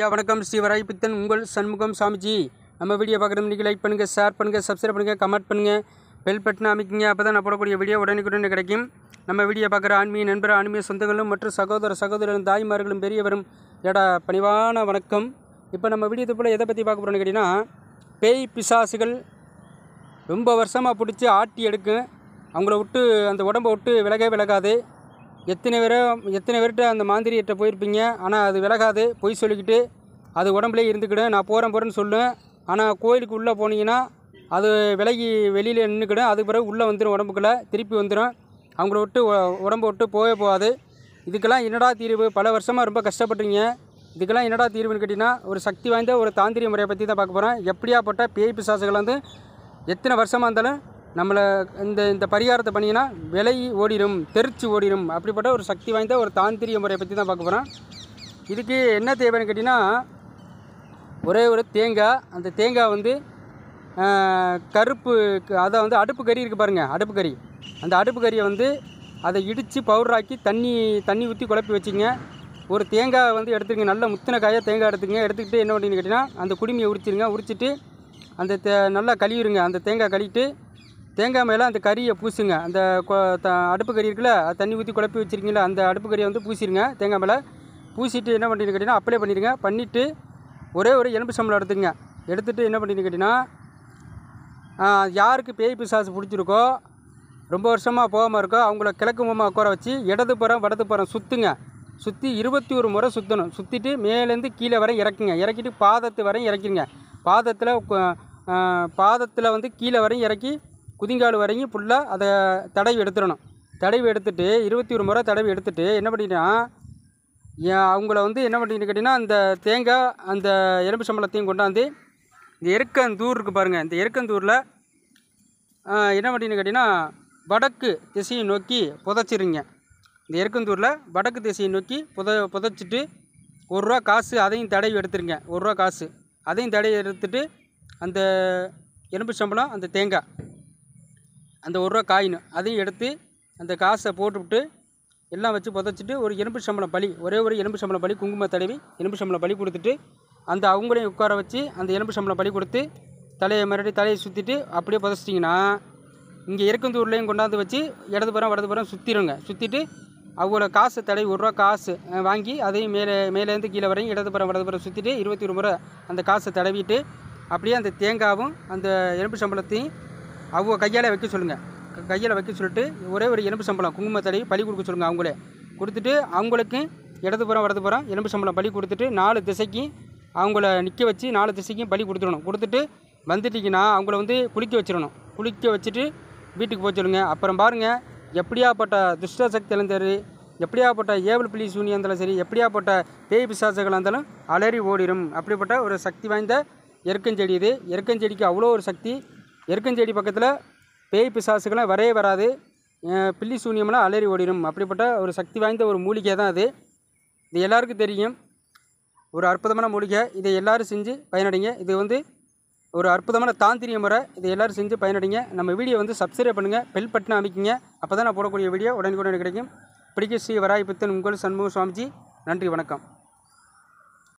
ஐயா வணக்கம் ஸ்ரீவராய் பித்தன் உங்கள் சண்முகம் சாமிஜி நம்ம வீடியோ பார்க்குறது இன்றைக்கி லைக் பண்ணுங்கள் ஷேர் பண்ணுங்கள் சப்ஸ்கிரைப் பண்ணுங்கள் கமெண்ட் பண்ணுங்கள் பெல் பட்டன் அமைக்கிங்க அப்போ தான் நான் போடக்கூடிய வீடியோ உடனுக்குடனே கிடைக்கும் நம்ம வீடியோ பார்க்குற ஆன்மீக நண்பர் ஆன்மீக சொந்தங்களும் மற்றும் சகோதர சகோதரரும் தாய்மார்களும் பெரியவரும் ஏடா பணிவான வணக்கம் இப்போ நம்ம வீடியோ போல் எதை பற்றி பார்க்க போகிறோம்னு கேட்டிங்கன்னா பேய் பிசாசுகள் ரொம்ப வருஷமாக பிடிச்சி ஆட்டி எடுக்கும் அவங்கள விட்டு அந்த உடம்பை விட்டு விலகவே விலகாது எத்தனை பேரோ எத்தனை பேர்கிட்ட அந்த மாந்திரியிட்ட போயிருப்பீங்க ஆனால் அது விலகாது பொய் சொல்லிக்கிட்டு அது உடம்புலேயே இருந்துக்கிடும் நான் போகிறேன் போகிறேன்னு சொல்லுவேன் ஆனால் கோயிலுக்கு உள்ளே போனீங்கன்னா அது விலகி வெளியில் நின்றுக்கிடும் அதுக்கு பிறகு உள்ளே வந்துடும் உடம்புக்குள்ளே திருப்பி வந்துடும் அவங்கள விட்டு உடம்பு விட்டு போகவே போகாது இதுக்கெல்லாம் என்னடா தீர்வு பல வருஷமாக ரொம்ப கஷ்டப்பட்டுங்க இதுக்கெல்லாம் என்னடா தீர்வுன்னு கேட்டிங்கன்னா ஒரு சக்தி வாய்ந்த ஒரு தாந்திரிய முறையை பற்றி தான் பார்க்க போகிறேன் எப்படியாப்பட்ட பேய் பிசாசுகள் வந்து எத்தனை வருஷமாக இருந்தாலும் நம்மளை இந்த இந்த பரிகாரத்தை பண்ணிங்கன்னா விலை ஓடிடும் தெரிச்சு ஓடிடும் அப்படிப்பட்ட ஒரு சக்தி வாய்ந்த ஒரு தாந்திரிய முறையை பற்றி தான் பார்க்க போகிறோம் இதுக்கு என்ன தேவைன்னு கேட்டிங்கன்னா ஒரே ஒரு தேங்காய் அந்த தேங்காய் வந்து கருப்பு அதை வந்து அடுப்பு கறி இருக்குது பாருங்கள் அடுப்பு கறி அந்த அடுப்பு கறியை வந்து அதை இடித்து பவுடராக்கி தண்ணி தண்ணி ஊற்றி குழப்பி வச்சுங்க ஒரு தேங்காய் வந்து எடுத்துருங்க நல்ல முத்தின காயாக தேங்காய் எடுத்துங்க எடுத்துக்கிட்டு என்ன பண்ணிங்கன்னு கேட்டிங்கன்னா அந்த குடுமியை உரிச்சிருங்க உரிச்சிட்டு அந்த தே நல்லா கழுவிடுங்க அந்த தேங்காய் கழுவிட்டு தேங்காய் மேல அந்த கறியை பூசுங்க அந்த அடுப்பு கறி இருக்குல்ல தண்ணி ஊற்றி குழப்பி வச்சுருக்கீங்களா அந்த அடுப்பு கறியை வந்து பூசிடுங்க தேங்காய் மேலே பூசிட்டு என்ன பண்ணிட்டு கேட்டிங்கன்னா அப்ளை பண்ணிடுங்க பண்ணிவிட்டு ஒரே ஒரு எலும்பு சம்பளம் எடுத்துங்க எடுத்துகிட்டு என்ன பண்ணிட்டு கேட்டிங்கன்னா யாருக்கு பேய் பிசாசு பிடிச்சிருக்கோ ரொம்ப வருஷமாக போகாமல் இருக்கோ அவங்கள கிழக்கு முகமாக உட்கார வச்சு இடது புறம் வடது புறம் சுற்றுங்க சுற்றி இருபத்தி ஒரு முறை சுற்றணும் சுற்றிட்டு மேலேருந்து கீழே வரையும் இறக்குங்க இறக்கிட்டு பாதத்து வரையும் இறக்கிடுங்க பாதத்தில் பாதத்தில் வந்து கீழே வரையும் இறக்கி குதிங்கால் வரைக்கும் ஃபுல்லாக அதை தடவி எடுத்துடணும் தடவி எடுத்துகிட்டு இருபத்தி ஒரு முறை தடவி எடுத்துகிட்டு என்ன பண்ணிட்டா அவங்கள வந்து என்ன பண்ணிட்டு கேட்டிங்கன்னா அந்த தேங்காய் அந்த எலும்பு சம்பளத்தையும் கொண்டாந்து இந்த எருக்கந்தூர் இருக்குது பாருங்கள் இந்த எருக்கந்தூரில் என்ன பண்ணின்னு கேட்டிங்கன்னா வடக்கு திசையை நோக்கி புதைச்சிருங்க இந்த எருக்கந்தூரில் வடக்கு திசையை நோக்கி புத புதைச்சிட்டு ஒரு ரூபா காசு அதையும் தடவி எடுத்துருங்க ஒரு ரூபா காசு அதையும் தடவி எடுத்துகிட்டு அந்த எலும்பு சம்பளம் அந்த தேங்காய் அந்த ஒரு ரூபா காயின் அதையும் எடுத்து அந்த காசை போட்டுவிட்டு எல்லாம் வச்சு புதைச்சிட்டு ஒரு எலும்பு சம்பளம் பலி ஒரே ஒரு எலும்பு சம்பளம் பலி குங்கும தடவி எலும்பு சம்பளம் பலி கொடுத்துட்டு அந்த அவங்களையும் உட்கார வச்சு அந்த எலும்பு சம்பளம் பலி கொடுத்து தலையை மறுபடியும் தலையை சுற்றிட்டு அப்படியே புதைச்சிட்டிங்கன்னா இங்கே இருக்கந்தூர்லேயும் கொண்டாந்து வச்சு இடது புறம் வடது புறம் சுற்றிடுங்க சுற்றிட்டு அவங்கள காசு தடை ஒரு ரூபா காசு வாங்கி அதையும் மேலே மேலேருந்து கீழே வரையும் வடது புறம் சுற்றிட்டு இருபத்தி ஒரு முறை அந்த காசை தடவிட்டு அப்படியே அந்த தேங்காவும் அந்த எலும்பு சம்பளத்தையும் அவங்க கையால் வைக்க சொல்லுங்கள் கையால் வைக்க சொல்லிட்டு ஒரே ஒரு எலும்பு சம்பளம் குங்குமத்தலை பலி கொடுக்க சொல்லுங்கள் அவங்களே கொடுத்துட்டு அவங்களுக்கும் புறம் இடதுபுறம் புறம் எலும்பு சம்பளம் பலி கொடுத்துட்டு நாலு திசைக்கும் அவங்கள நிற்க வச்சு நாலு திசைக்கும் பலி கொடுத்துடணும் கொடுத்துட்டு வந்துட்டிங்கன்னா அவங்கள வந்து குளிக்க வச்சிடணும் குளிக்க வச்சுட்டு வீட்டுக்கு போக சொல்லுங்கள் அப்புறம் பாருங்கள் எப்படியாப்பட்ட துஷ்ட சக்தி சரி எப்படியாப்பட்ட ஏவல் பிளி சூனியாக இருந்தாலும் சரி எப்படியாப்பட்ட பேய் பிசாசுகள் இருந்தாலும் அலறி ஓடிடும் அப்படிப்பட்ட ஒரு சக்தி வாய்ந்த எருக்கஞ்செடி இது எருக்கஞ்செடிக்கு அவ்வளோ ஒரு சக்தி எருக்கஞ்செடி பக்கத்தில் பேய் பிசாசுகள்லாம் வரவே வராது பில்லி சூனியம்லாம் அலறி ஓடிடும் அப்படிப்பட்ட ஒரு சக்தி வாய்ந்த ஒரு மூலிகை தான் அது இது எல்லாருக்கும் தெரியும் ஒரு அற்புதமான மூலிகை இதை எல்லோரும் செஞ்சு பயனடைங்க இது வந்து ஒரு அற்புதமான தாந்திரிய முறை இதை எல்லோரும் செஞ்சு பயனடைங்க நம்ம வீடியோ வந்து சப்ஸ்கிரைப் பண்ணுங்கள் பெல் பட்டனை அமைக்கிங்க அப்போ தான் நான் போடக்கூடிய வீடியோ உடனுக்குடன் கிடைக்கும் பிடிக்க ஸ்ரீ வராய் பித்தன் உங்கள் சண்முக சுவாமிஜி நன்றி வணக்கம்